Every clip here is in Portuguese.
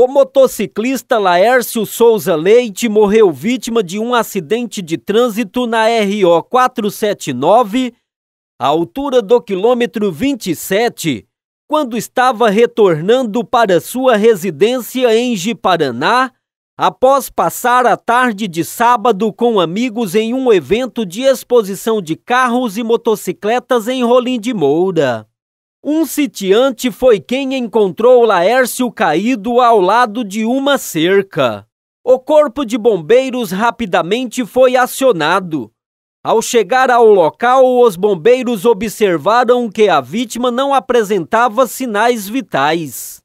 O motociclista Laércio Souza Leite morreu vítima de um acidente de trânsito na RO 479, à altura do quilômetro 27, quando estava retornando para sua residência em Jiparaná, após passar a tarde de sábado com amigos em um evento de exposição de carros e motocicletas em Rolim de Moura. Um sitiante foi quem encontrou Laércio caído ao lado de uma cerca. O corpo de bombeiros rapidamente foi acionado. Ao chegar ao local, os bombeiros observaram que a vítima não apresentava sinais vitais.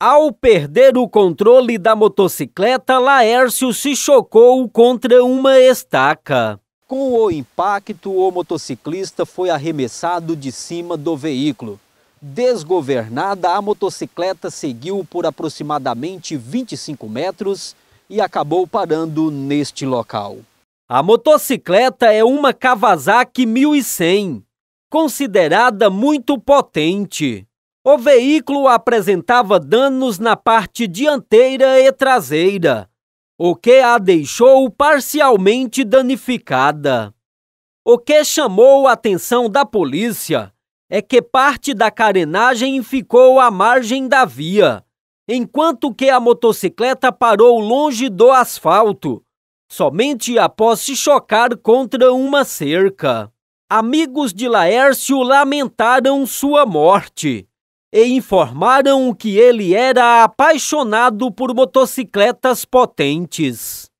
Ao perder o controle da motocicleta, Laércio se chocou contra uma estaca. Com o impacto, o motociclista foi arremessado de cima do veículo. Desgovernada, a motocicleta seguiu por aproximadamente 25 metros e acabou parando neste local. A motocicleta é uma Kawasaki 1100, considerada muito potente. O veículo apresentava danos na parte dianteira e traseira, o que a deixou parcialmente danificada. O que chamou a atenção da polícia é que parte da carenagem ficou à margem da via, enquanto que a motocicleta parou longe do asfalto, somente após se chocar contra uma cerca. Amigos de Laércio lamentaram sua morte e informaram que ele era apaixonado por motocicletas potentes.